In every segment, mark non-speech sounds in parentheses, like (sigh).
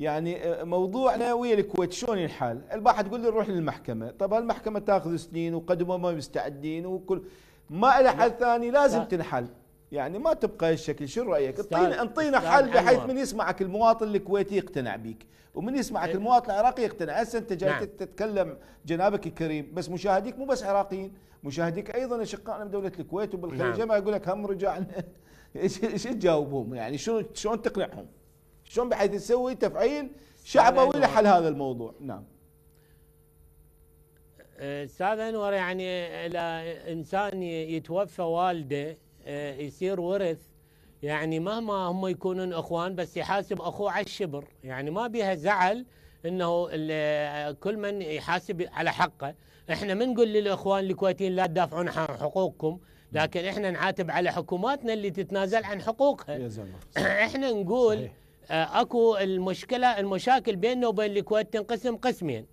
يعني آه، موضوعنا ويا الكويت شلون الحال؟ الباحة تقول لي نروح للمحكمة، طب هالمحكمة تاخذ سنين وقد ما مستعدين وكل ما لها حل ثاني لازم تنحل يعني ما تبقى هالشكل شو رايك انطينا انطينا حل بحيث من يسمعك المواطن الكويتي يقتنع بيك ومن يسمعك إيه. المواطن العراقي يقتنع هسه انت جاي نعم. تتكلم جنابك الكريم بس مشاهديك مو بس عراقيين مشاهديك ايضا اشقائنا دوله الكويت وبالخليج نعم. ما يقول لك هم رجعنا (laughs) ايش تجاوبهم يعني شلون شلون تقنعهم شلون بحيث تسوي تفعيل شعبوي لحل هذا الموضوع نعم أه، استاذ انور يعني انسان يتوفى والده أه، يصير ورث يعني مهما هم يكونون اخوان بس يحاسب اخوه على الشبر يعني ما بيها زعل انه كل من يحاسب على حقه احنا ما نقول للاخوان الكويتيين لا تدافعون عن حقوقكم نعم. لكن احنا نعاتب على حكوماتنا اللي تتنازل عن حقوقها (clears throat) احنا نقول صحيح. آه، اكو المشكله المشاكل بيننا وبين الكويت تنقسم قسمين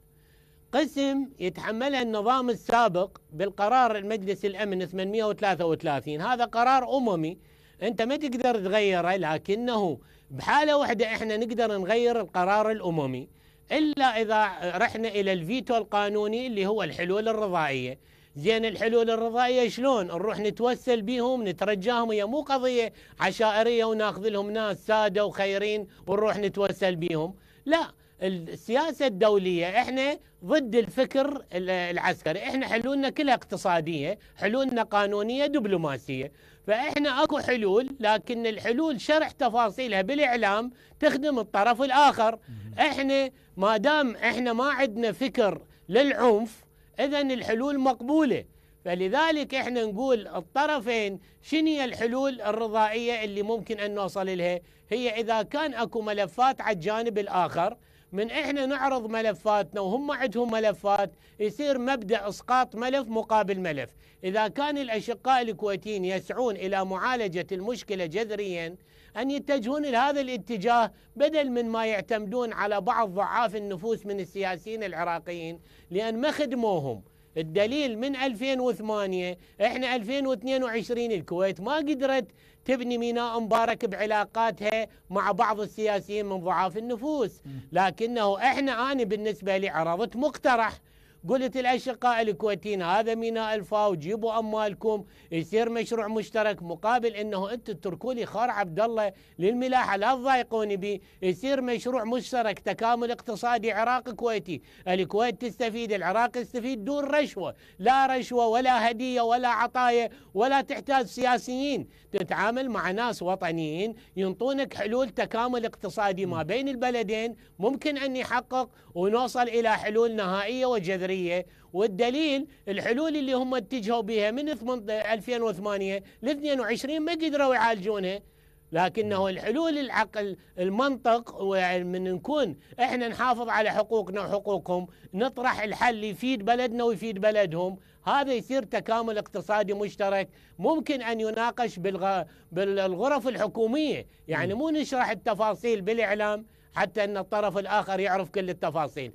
قسم يتحملها النظام السابق بالقرار المجلس الامن 833 هذا قرار اممي انت ما تقدر تغيره لكنه بحاله واحده احنا نقدر نغير القرار الاممي الا اذا رحنا الى الفيتو القانوني اللي هو الحلول الرضائيه زين الحلول الرضائيه شلون نروح نتوسل بيهم نترجاهم هي مو قضيه عشائريه وناخذ لهم ناس ساده وخيرين ونروح نتوسل بيهم لا السياسه الدوليه احنا ضد الفكر العسكري احنا حلولنا كلها اقتصاديه حلولنا قانونيه دبلوماسيه فاحنا اكو حلول لكن الحلول شرح تفاصيلها بالاعلام تخدم الطرف الاخر احنا ما دام احنا ما عندنا فكر للعنف إذا الحلول مقبولة فلذلك احنا نقول الطرفين شنو هي الحلول الرضائية اللي ممكن أن نوصل لها هي إذا كان أكو ملفات على الجانب الآخر من احنا نعرض ملفاتنا وهم عندهم ملفات يصير مبدا اسقاط ملف مقابل ملف اذا كان الاشقاء الكويتيين يسعون الى معالجه المشكله جذريا ان يتجهون لهذا الاتجاه بدل من ما يعتمدون على بعض ضعاف النفوس من السياسيين العراقيين لان ما خدموهم الدليل من 2008 احنا 2022 الكويت ما قدرت تبني ميناء مبارك بعلاقاتها مع بعض السياسيين من ضعاف النفوس لكنه احنا انا بالنسبه لي عرضت مقترح قلت الأشقاء الكويتيين هذا ميناء الفاو جيبوا أموالكم يصير مشروع مشترك مقابل أنه أنتم تركولي لي خار عبد الله للملاحة لا تضايقوني به يصير مشروع مشترك تكامل اقتصادي عراق كويتي الكويت تستفيد العراق يستفيد دون رشوة لا رشوة ولا هدية ولا عطايا ولا تحتاج سياسيين تتعامل مع ناس وطنيين ينطونك حلول تكامل اقتصادي ما بين البلدين ممكن أن يحقق ونوصل إلى حلول نهائية وجذرية الصدريه والدليل الحلول اللي هم اتجهوا بها من 2008 ل 22 ما قدروا يعالجونها لكنه الحلول العقل المنطق من نكون احنا نحافظ على حقوقنا وحقوقهم نطرح الحل اللي يفيد بلدنا ويفيد بلدهم هذا يصير تكامل اقتصادي مشترك ممكن ان يناقش بالغ... بالغرف الحكوميه يعني مو نشرح التفاصيل بالاعلام حتى ان الطرف الاخر يعرف كل التفاصيل